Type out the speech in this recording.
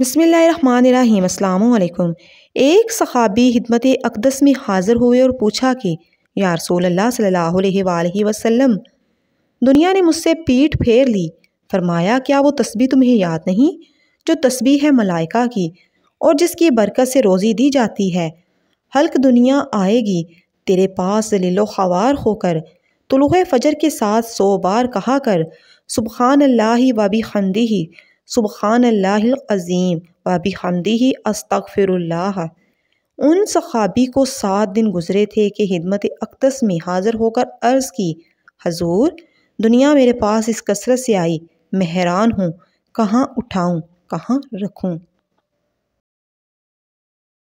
बसमीम् एक सहाबी हिदमत अकदस में हाज़िर हुए और पूछा कि या रसूल अल्लाह सल्लल्लाहु अलैहि वसल्लम दुनिया ने मुझसे पीठ फेर ली फरमाया क्या वो तस्बी तुम्हें याद नहीं जो तस्बी है मलाइका की और जिसकी बरकत से रोज़ी दी जाती है हल्क दुनिया आएगी तेरे पास जलीलो खवार होकर तुलह फजर के साथ सौ बार कहा कर सुबहान अल्लाह वबी खंदी ही सुबहानल्लाज़ीम वाबी हमदी ही अस्तफ़िरल्ला उन सखाबी को सात दिन गुजरे थे कि हिदमत अक्तस में हाज़िर होकर अर्ज़ की हजूर दुनिया मेरे पास इस कसरत से आई मैं हैरान हूँ कहाँ उठाऊँ कहाँ रखूँ